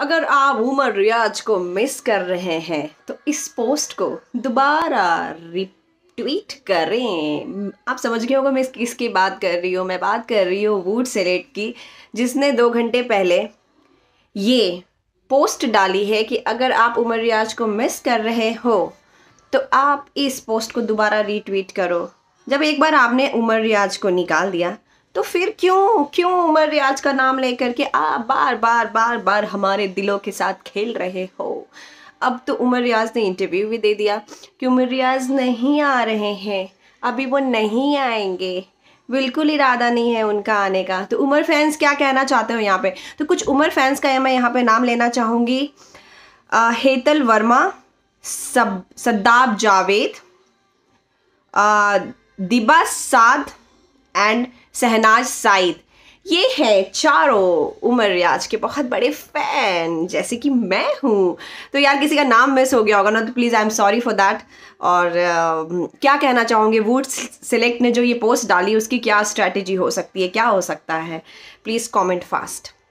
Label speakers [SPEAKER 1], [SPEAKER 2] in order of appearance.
[SPEAKER 1] अगर आप उमर रियाज को मिस कर रहे हैं तो इस पोस्ट को दोबारा रिट्वीट करें आप समझ गए होगा मैं किसकी बात कर रही हूँ मैं बात कर रही हूँ वूड सेलेट की जिसने दो घंटे पहले ये पोस्ट डाली है कि अगर आप उमर रियाज को मिस कर रहे हो तो आप इस पोस्ट को दोबारा रीट्वीट करो जब एक बार आपने उमर रियाज को निकाल दिया तो फिर क्यों क्यों उमर रियाज का नाम लेकर के आप बार बार बार बार हमारे दिलों के साथ खेल रहे हो अब तो उमर रियाज ने इंटरव्यू भी दे दिया कि उमर रियाज नहीं आ रहे हैं अभी वो नहीं आएंगे बिल्कुल इरादा नहीं है उनका आने का तो उमर फैंस क्या कहना चाहते हो यहाँ पे तो कुछ उमर फैंस का मैं यहाँ पे नाम लेना चाहूँगी हेतल वर्मा सब सद्दाब जावेद दिबा साध एंड शहनाज साइद ये हैं चारों उमर रियाज के बहुत बड़े फ़ैन जैसे कि मैं हूँ तो यार किसी का नाम मिस हो गया होगा ना तो please I am sorry for that और uh, क्या कहना चाहूँगी वूट सिलेक्ट ने जो ये पोस्ट डाली उसकी क्या स्ट्रैटेजी हो सकती है क्या हो सकता है प्लीज़ कमेंट फास्ट